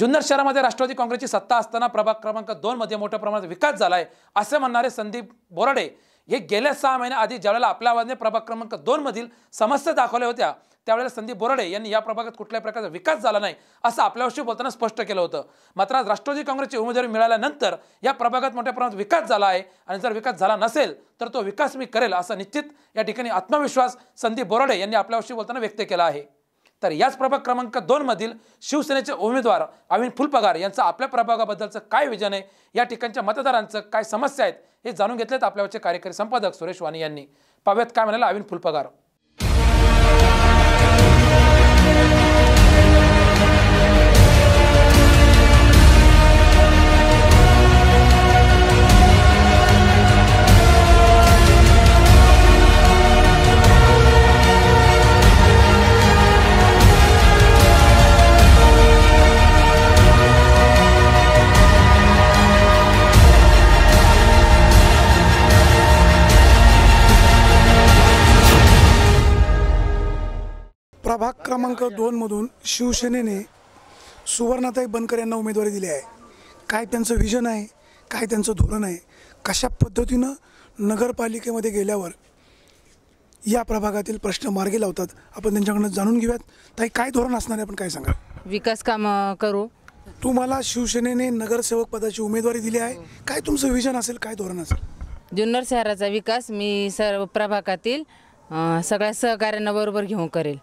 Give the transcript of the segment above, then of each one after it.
जुन्नर शहरामध्ये राष्ट्रवादी काँग्रेसची सत्ता असताना प्रभाग क्रमांक दोनमध्ये मोठ्या प्रमाणात विकास झाला आहे असे म्हणणारे संदीप बोराडे हे गेल्या सहा महिन्याआधी ज्यावेळेला आपल्या आवाजने प्रभाग क्रमांक दोनमधील समस्या दाखवल्या होत्या त्यावेळेला संदीप बोराडे यांनी या प्रभागात कुठल्याही प्रकारचा विकास झाला नाही असं आपल्याविषयी बोलताना स्पष्ट केलं होतं मात्र आज राष्ट्रवादी काँग्रेसची उमेदवारी मिळाल्यानंतर या प्रभागात मोठ्या प्रमाणात विकास झाला आहे आणि जर विकास झाला नसेल तर तो विकास मी करेल असा निश्चित या ठिकाणी आत्मविश्वास संदीप बोराडे यांनी आपल्याविषयी बोलताना व्यक्त केला आहे तर याच प्रभाग क्रमांक दोनमधील शिवसेनेचे उमेदवार अविन फुलपगार यांचं आपल्या प्रभागाबद्दलचं काय विजन आहे या ठिकाणच्या मतदारांचं काय समस्या आहेत हे जाणून घेतलेत आपल्यावरचे कार्यकारी संपादक सुरेश वाणी यांनी पाव्यात काय म्हणाला अविन फुलपगार प्रभाग क्रमांक दोनमधून शिवसेनेने सुवर्णाताई बनकर यांना उमेदवारी दिली आहे काय त्यांचं विजन आहे काय त्यांचं धोरण आहे कशा पद्धतीनं नगरपालिकेमध्ये गेल्यावर या प्रभागातील प्रश्न मार्गी लावतात आपण त्यांच्याकडनं जाणून घेऊयात ताई काय धोरण असणार आहे आपण काय सांगा विकास काम करू तुम्हाला शिवसेनेने नगरसेवक पदाची उमेदवारी दिली आहे काय तुमचं विजन असेल काय धोरण असेल जुन्नर शहराचा विकास मी सर्व प्रभागातील सगळ्या सहकार्यांना बरोबर घेऊन करेल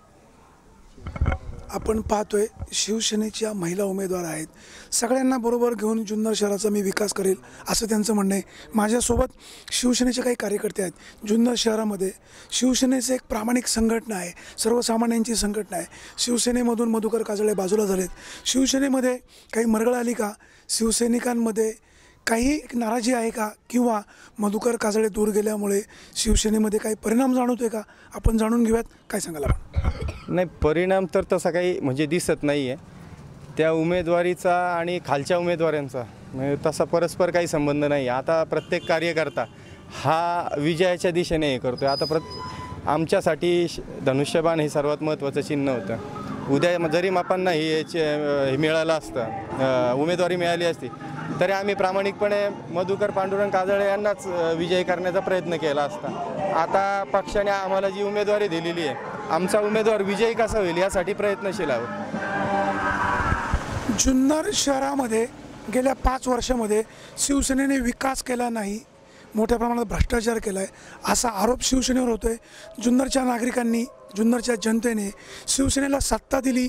आपण पाहतोय शिवसेनेच्या महिला उमेदवार आहेत सगळ्यांना बरोबर घेऊन जुन्नर शहराचा मी विकास करेल असं त्यांचं म्हणणं आहे माझ्यासोबत शिवसेनेचे काही कार्यकर्ते आहेत जुन्नर शहरामध्ये शिवसेनेचं एक प्रामाणिक संघटना आहे सर्वसामान्यांची संघटना आहे शिवसेनेमधून मधुकर काजळे बाजूला झालेत शिवसेनेमध्ये काही मरगळ आली का शिवसैनिकांमध्ये काही एक नाराजी आहे का किंवा मधुकर काजळे दूर गेल्यामुळे शिवसेनेमध्ये काही परिणाम जाणवतोय का आपण जाणून घेऊयात काय सांगाल आपण नाही परिणाम तर तसा काही म्हणजे दिसत नाही आहे त्या उमेदवारीचा आणि खालच्या उमेदवारांचा म्हणजे तसा परस्पर काही संबंध नाही आता प्रत्येक कार्यकर्ता हा विजयाच्या दिशेने हे करतो आता प्र आमच्यासाठी धनुष्यबाण हे सर्वात महत्त्वाचं चिन्ह होतं उद्या जरी मापांना हे मिळालं असतं उमेदवारी मिळाली असती तरी आम्ही प्रामाणिकपणे मधुकर पांडुरंग काजळे यांनाच विजयी करण्याचा प्रयत्न केला असता आता पक्षाने आम्हाला जी उमेदवारी दिलेली आहे आमचा उमेदवार विजयी कसा होईल यासाठी प्रयत्नशील आहोत जुन्नर शहरामध्ये गेल्या पाच वर्षामध्ये शिवसेनेने विकास केला नाही मोठ्या प्रमाणात भ्रष्टाचार केला आहे असा आरोप शिवसेनेवर होतो आहे जुन्नरच्या नागरिकांनी जुन्नरच्या जनतेने शिवसेनेला सत्ता दिली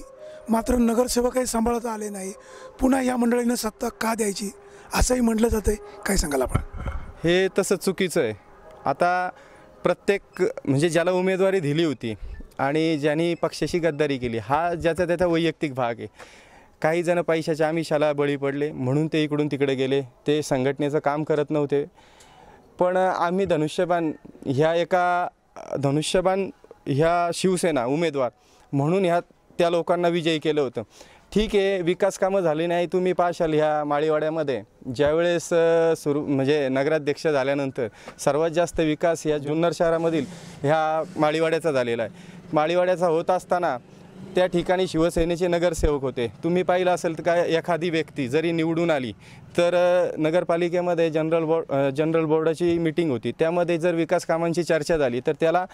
मात्र नगरसेवकही सांभाळता आले नाही पुन्हा या मंडळीनं सत्ता का द्यायची असंही म्हटलं जातं आहे काय सांगाल आपण हे तसं चुकीचं आहे आता प्रत्येक म्हणजे ज्याला उमेदवारी दिली होती आणि ज्यांनी पक्षाशी गद्दारी केली हा ज्याचा त्याचा वैयक्तिक भाग आहे काही जण पैशाच्या आमिषाला बळी पडले म्हणून ते इकडून तिकडे गेले ते संघटनेचं काम करत नव्हते पण आम्ही धनुष्यबाण ह्या एका धनुष्यबाण ह्या शिवसेना उमेदवार म्हणून ह्यात त्या लोकांना विजयी केलं होतं ठीक आहे विकास कामं झाली नाही तुम्ही पाशाल ह्या माळीवाड्यामध्ये ज्यावेळेस सुरू म्हणजे नगराध्यक्ष झाल्यानंतर सर्वात जास्त विकास या जुन्नर शहरामधील ह्या माळीवाड्याचा झालेला आहे माळीवाड्याचा होत असताना त्या ठिकाणी शिवसेनेचे नगरसेवक होते तुम्ही पाहिलं असेल तर काय एखादी व्यक्ती जरी निवडून आली तर नगरपालिकेमध्ये जनरल बोर्ड जनरल बोर्डाची मिटिंग होती त्यामध्ये जर विकास कामांची चर्चा झाली तर त्याला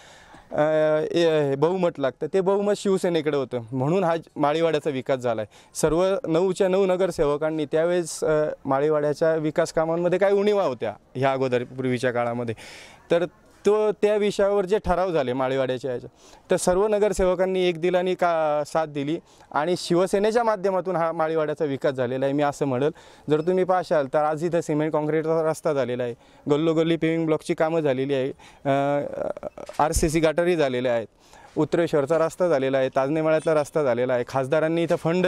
बहुमत लागतं ते बहुमत शिवसेनेकडे होतं म्हणून हा माळीवाड्याचा विकास झाला आहे सर्व नऊच्या नऊ नगरसेवकांनी त्यावेळेस माळीवाड्याच्या विकास कामांमध्ये काय उणीवा होत्या ह्या अगोदर पूर्वीच्या काळामध्ये तर तो त्या विषयावर जे ठराव झाले माळीवाड्याच्या याच्या तर सर्व नगरसेवकांनी एक दिलानी का साथ दिली आणि शिवसेनेच्या माध्यमातून हा माळीवाड्याचा विकास झालेला आहे मी असं म्हणेल जर तुम्ही पाशाल तर आज इथं सिमेंट कॉन्क्रीटचा रस्ता झालेला आहे गल्लोगल्ली पेविंग ब्लॉकची कामं झालेली आहे आर सी सी गाटरही झालेल्या आहेत उत्तरेश्वरचा रस्ता झालेला आहे ताजनेमाळ्यातला रस्ता झालेला आहे खासदारांनी इथं फंड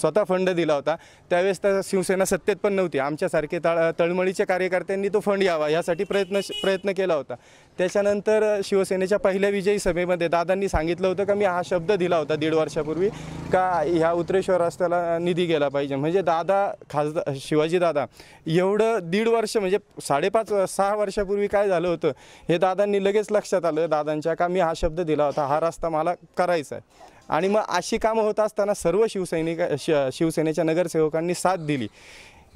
स्वतः फंड दिला होता त्यावेळेस तर शिवसेना सत्तेत पण नव्हती आमच्यासारखे तळ तळमळीच्या कार्यकर्त्यांनी तो फंड यावा यासाठी प्रयत्न प्रयत्न केला होता त्याच्यानंतर शिवसेनेच्या पहिल्या विजयी सभेमध्ये दादांनी सांगितलं होतं का मी हा शब्द दिला होता दीड वर्षापूर्वी का ह्या उत्तरेश्वर रस्त्याला निधी गेला पाहिजे म्हणजे दादा खासदार शिवाजी दादा एवढं दीड वर्ष म्हणजे साडेपाच सहा वर्षापूर्वी काय झालं होतं हे दादांनी लगेच लक्षात आलं दादांच्या का मी हा शब्द दिला होता हा रस्ता मला करायचा आहे आणि मग अशी कामं होत असताना सर्व शिवसैनिक शिवसेनेच्या नगरसेवकांनी साथ दिली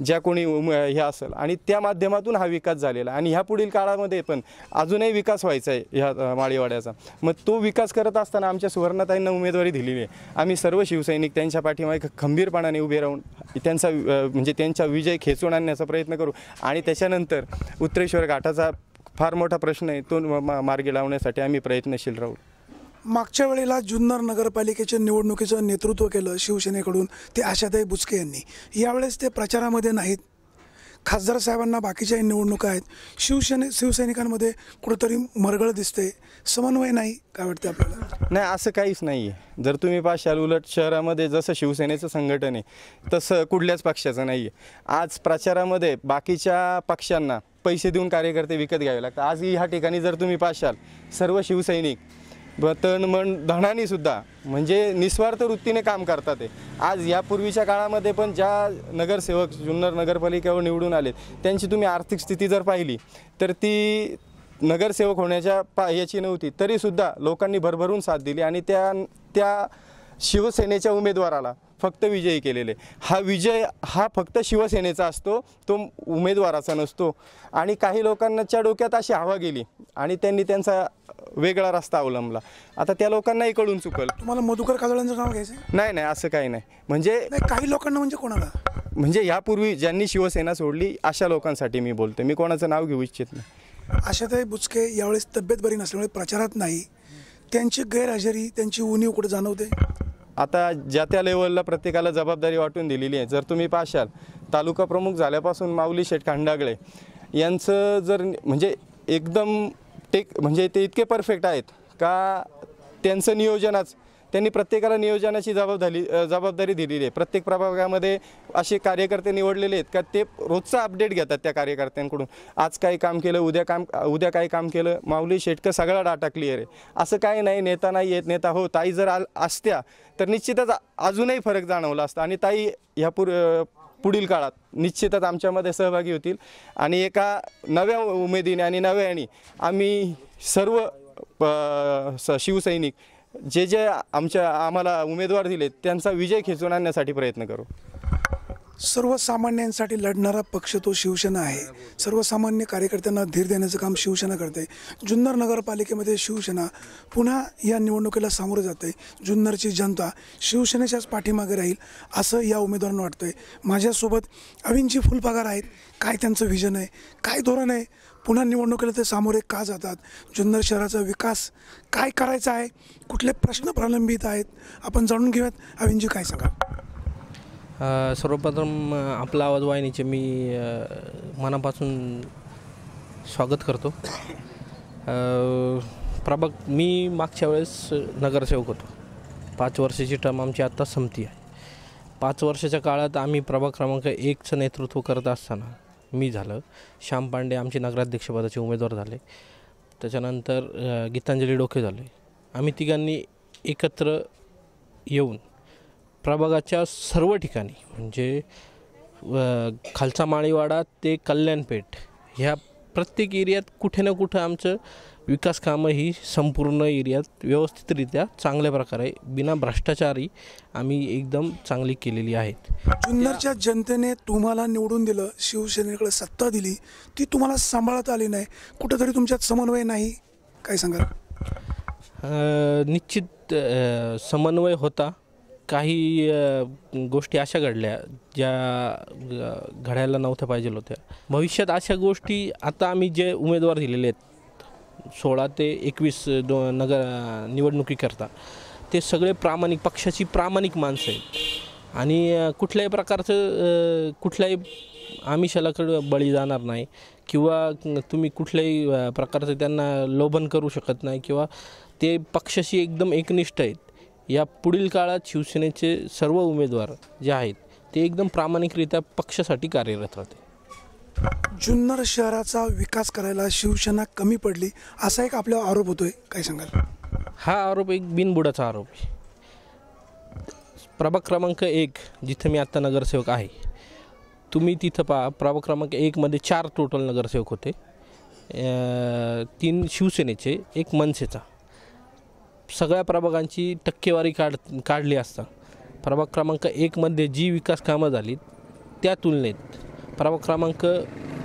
ज्या कोणी हे असेल आणि त्या माध्यमातून हा विकास झालेला आणि ह्या पुढील काळामध्ये पण अजूनही विकास व्हायचा आहे ह्या माळीवाड्याचा मग तो विकास करत असताना आमच्या सुवर्णताईंना उमेदवारी दिलेली आहे आम्ही सर्व शिवसैनिक त्यांच्या पाठीमागे खंबीरपणाने उभे राहून त्यांचा म्हणजे त्यांचा विजय खेचून आणण्याचा प्रयत्न करू आणि त्याच्यानंतर उत्तरेश्वर घाटाचा फार मोठा प्रश्न आहे तो मार्गी लावण्यासाठी आम्ही प्रयत्नशील राहू मागच्या वेळेला जुन्नर नगरपालिकेच्या निवडणुकीचं नेतृत्व केलं शिवसेनेकडून ते आशाताई बुचके यांनी यावेळेस ते प्रचारामध्ये नाहीत खासदार साहेबांना बाकीच्या निवडणुका आहेत शिवसेने शिवसैनिकांमध्ये कुठंतरी मरगळ दिसते समन्वय नाही काय वाटते आपल्याला नाही असं काहीच नाही आहे जर तुम्ही पाशाल उलट शहरामध्ये जसं शिवसेनेचं संघटन आहे तसं कुठल्याच पक्षाचं नाही आहे आज प्रचारामध्ये बाकीच्या पक्षांना पैसे देऊन कार्यकर्ते विकत घ्यावे लागतात आज ह्या ठिकाणी जर तुम्ही पाशाल सर्व शिवसैनिक ब तण मन धनानी सुद्धा म्हणजे निस्वार्थ वृत्तीने काम करतात ते आज यापूर्वीच्या काळामध्ये पण ज्या नगरसेवक जुन्नर नगरपालिकेवर निवडून आले त्यांची तुम्ही आर्थिक स्थिती जर पाहिली तर ती नगरसेवक होण्याच्या पा याची नव्हती तरीसुद्धा लोकांनी भरभरून साथ दिली आणि त्या त्या शिवसेनेच्या उमेदवाराला फक्त विजयी केलेले हा विजय हा फक्त शिवसेनेचा असतो तो उमेदवाराचा नसतो आणि काही लोकांच्या डोक्यात अशी हवा गेली आणि त्यांनी त्यांचा वेगळा रस्ता अवलंबला आता त्या लोकांनाही कळून चुकल तुम्हाला मधुकर काजळांचं नाव घ्यायचं नाही नाही असं काही नाही म्हणजे काही लोकांना म्हणजे कोणाला म्हणजे यापूर्वी ज्यांनी शिवसेना सोडली अशा लोकांसाठी मी बोलते मी कोणाचं नाव घेऊ इच्छित नाही अशा आशाताई बुचके यावेळेस तब्येत बरी नसल्यामुळे प्रचारात नाही त्यांची गैरहजेरी त्यांची उणीव कुठे जाणवते आता ज्या त्या लेवलला प्रत्येकाला जबाबदारी वाटून दिलेली आहे जर तुम्ही पाहशाल तालुका प्रमुख झाल्यापासून माऊली शेठ खांडागळे यांचं जर म्हणजे एकदम टेक म्हणजे ते इतके परफेक्ट आहेत का त्यांचं नियोजनच त्यांनी प्रत्येकाला नियोजनाची जबाबदारी जबाबदारी दिलेली आहे प्रत्येक प्रभागामध्ये असे कार्यकर्ते निवडलेले आहेत का ते रोजचा अपडेट घेतात त्या कार्यकर्त्यांकडून आज काही काम केलं उद्या काम उद्या काय काम केलं माऊली शेटकं सगळा डाटा क्लिअर आहे असं काही नाही नेता नाही येत नेता हो ताई जर आ असत्या तर निश्चितच अजूनही फरक जाणवला असता आणि ताई ह्या पुर पुढील काळात निश्चितच आमच्यामध्ये सहभागी होतील आणि एका नव्या उमेदीने आणि नव्याने आम्ही सर्व शिवसैनिक जे जे आमच्या आम्हाला उमेदवार दिले त्यांचा विजय खेचून आणण्यासाठी प्रयत्न करू सर्वसामान्यांसाठी लढणारा पक्ष तो शिवसेना आहे सर्वसामान्य कार्यकर्त्यांना धीर देण्याचं काम शिवसेना करते जुन्नर नगरपालिकेमध्ये शिवसेना पुन्हा या निवडणुकीला सामोरं जाते जुन्नरची जनता शिवसेनेच्याच पाठीमागे राहील असं या उमेदवारांना वाटतंय माझ्यासोबत अविंची फुलपागार आहेत काय त्यांचं व्हिजन आहे काय धोरण आहे पुन्हा निवडणुकीला ते सामोरे का जातात जुन्नर शहराचा विकास काय करायचा आहे कुठले प्रश्न प्रलंबित आहेत आपण जाणून घेऊयात अविनजी काय सांगा सर्वप्रथम आपला आवाज वाहिनीचे मी मनापासून स्वागत करतो प्रभाग मी मागच्या वेळेस नगरसेवक होतो पाच वर्षाची टर्म आमची आत्ता संपती आहे पाच वर्षाच्या काळात आम्ही प्रभाग क्रमांक एकचं नेतृत्व करत असताना मी झालं श्याम पांडे आमचे नगराध्यक्षपदाचे उमेदवार झाले त्याच्यानंतर गीतांजली डोके झाले आम्ही तिघांनी एकत्र येऊन प्रभागाच्या सर्व ठिकाणी म्हणजे खालचा माळीवाडा ते कल्याणपेठ ह्या प्रत्येक एरियात कुठे ना कुठं आमचं विकास कामं ही संपूर्ण एरियात व्यवस्थितरित्या चांगल्या प्रकारे बिना भ्रष्टाचारी आम्ही एकदम चांगली केलेली आहेत जुन्नरच्या जनतेने तुम्हाला निवडून दिलं शिवसेनेकडे सत्ता दिली ती तुम्हाला सांभाळत आली नाही कुठंतरी तुमच्यात समन्वय नाही काय सांगा निश्चित समन्वय होता काही गोष्टी अशा घडल्या ज्या घडायला नव्हत्या पाहिजे होत्या भविष्यात अशा गोष्टी आता आम्ही जे उमेदवार दिलेले आहेत सोळा ते एकवीस दो नगर निवडणुकीकरता ते सगळे प्रामाणिक पक्षाची प्रामाणिक माणसं आहेत आणि कुठल्याही प्रकारचं कुठल्याही आमिषालाकडं बळी जाणार नाही किंवा तुम्ही कुठल्याही प्रकारचं त्यांना लोभन करू शकत नाही किंवा ते पक्षाशी एकदम एकनिष्ठ आहेत या पुढील काळात शिवसेनेचे सर्व उमेदवार जे आहेत ते एकदम प्रामाणिकरित्या पक्षासाठी कार्यरत होते जुन्नर शहराचा विकास करायला शिवसेना कमी पडली असा एक आपला आरोप होतोय काय सांगाल हा आरोप एक बिनबुडाचा आरोप आहे प्रभाग क्रमांक एक जिथं मी आत्ता नगरसेवक आहे तुम्ही तिथं पा प्रभाग क्रमांक एकमध्ये चार टोटल नगरसेवक होते तीन शिवसेनेचे एक मनसेचा सगळ्या प्रभागांची टक्केवारी काढ काढली असता प्रभाग क्रमांक एकमध्ये जी विकास कामं झाली त्या तुलनेत प्रवा क्रमांक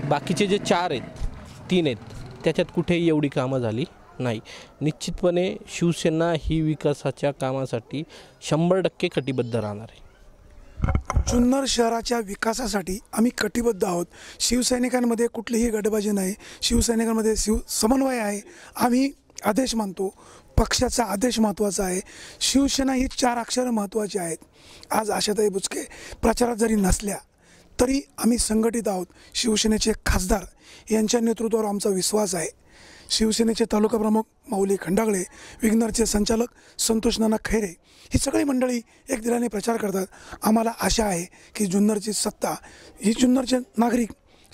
बाकीचे जे चार आहेत तीन आहेत त्याच्यात कुठेही एवढी कामं झाली नाही निश्चितपणे शिवसेना ही विकासाच्या कामासाठी शंभर टक्के कटिबद्ध राहणार आहे जुन्नर शहराच्या विकासासाठी आम्ही कटिबद्ध आहोत शिवसैनिकांमध्ये कुठलीही गटबाजी नाही शिवसैनिकांमध्ये शिव समन्वय आहे आम्ही आदेश मानतो पक्षाचा आदेश महत्त्वाचा आहे शिवसेना ही चार अक्षरं महत्त्वाची आहेत आज आशाताई बुचके प्रचारात जरी नसल्या तरी आम्ही संघटित आहोत शिवसेनेचे खासदार यांच्या नेतृत्वावर आमचा विश्वास आहे शिवसेनेचे तालुका प्रमुख माऊली खंडागळे विग्नरचे संचालक संतोष नाना खैरे ही सगळी मंडळी एक दिलाने प्रचार करतात आम्हाला आशा आहे की जुन्नरची सत्ता ही जुन्नरचे नागरिक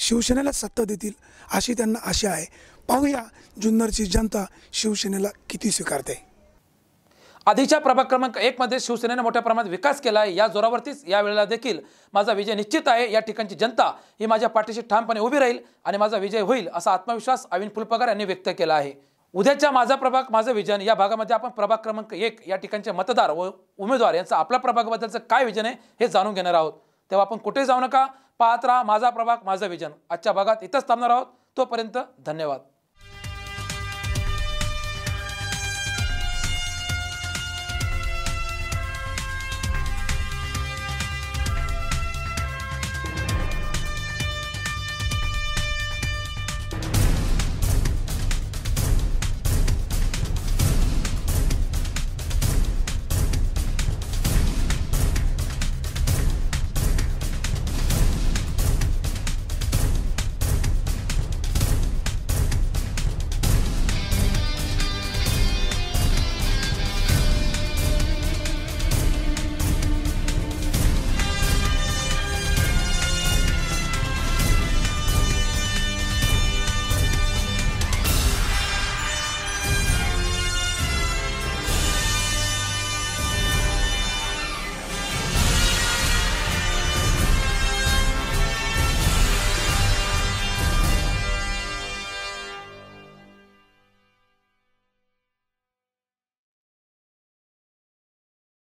शिवसेनेला सत्ता देतील अशी त्यांना आशा आहे पाहूया जुन्नरची जनता शिवसेनेला किती स्वीकारते आधीच्या प्रभाग क्रमांक एक मध्ये शिवसेनेने मोठ्या प्रमाणात विकास केला आहे या जोरावरतीच वेळेला देखील माझा विजय निश्चित आहे या ठिकाणची जनता ही माझ्या पाठीशी ठामपणे उभी राहील आणि माझा विजय होईल असा आत्मविश्वास अविन फुलपगार यांनी व्यक्त केला आहे उद्याच्या माझा प्रभाग माझं विजन या भागामध्ये आपण प्रभाग क्रमांक एक या ठिकाणचे मतदार व उमेदवार यांचं आपल्या प्रभागाबद्दलचं काय विजन आहे हे जाणून घेणार आहोत तेव्हा आपण कुठे जाऊ नका पाहत राहा माझा प्रभाग माझं विजन आजच्या भागात इथंच थांबणार आहोत तोपर्यंत धन्यवाद